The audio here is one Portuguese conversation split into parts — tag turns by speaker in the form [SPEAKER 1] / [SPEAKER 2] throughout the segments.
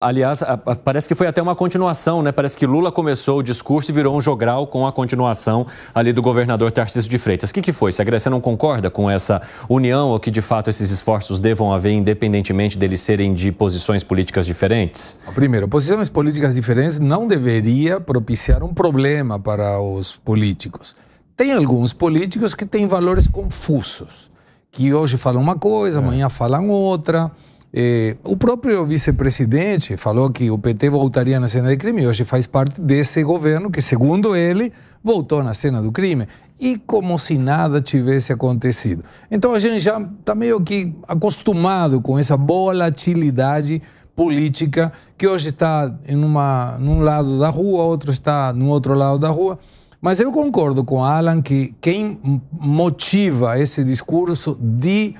[SPEAKER 1] Aliás, parece que foi até uma continuação, né? Parece que Lula começou o discurso e virou um jogral com a continuação ali do governador Tarcísio de Freitas. O que, que foi? Se a Grécia não concorda com essa união ou que de fato esses esforços devam haver independentemente deles serem de posições políticas diferentes?
[SPEAKER 2] Primeiro, posições políticas diferentes não deveria propiciar um problema para os políticos. Tem alguns políticos que têm valores confusos, que hoje falam uma coisa, é. amanhã falam outra. Eh, o próprio vice-presidente falou que o PT voltaria na cena do crime e hoje faz parte desse governo que, segundo ele, voltou na cena do crime e como se nada tivesse acontecido. Então a gente já está meio que acostumado com essa volatilidade política que hoje está em uma, num lado da rua, outro está no outro lado da rua. Mas eu concordo com Alan que quem motiva esse discurso de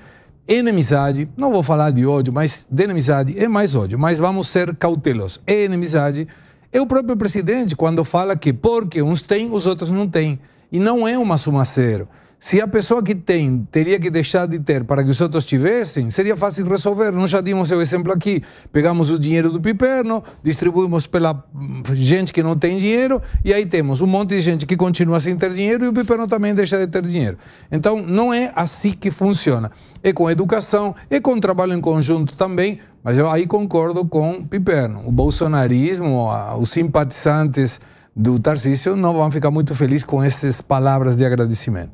[SPEAKER 2] enemizade, não vou falar de ódio, mas de enemizade é mais ódio, mas vamos ser cautelosos. É enemizade é o próprio presidente quando fala que porque uns têm, os outros não têm. E não é uma zero. Se a pessoa que tem teria que deixar de ter para que os outros tivessem, seria fácil resolver. Nós já dimos o exemplo aqui. Pegamos o dinheiro do piperno, distribuímos pela hum, gente que não tem dinheiro, e aí temos um monte de gente que continua sem ter dinheiro e o piperno também deixa de ter dinheiro. Então, não é assim que funciona. É com educação, é com trabalho em conjunto também, mas eu aí concordo com Piperno. O bolsonarismo, os simpatizantes do Tarcísio não vão ficar muito felizes com essas palavras de agradecimento.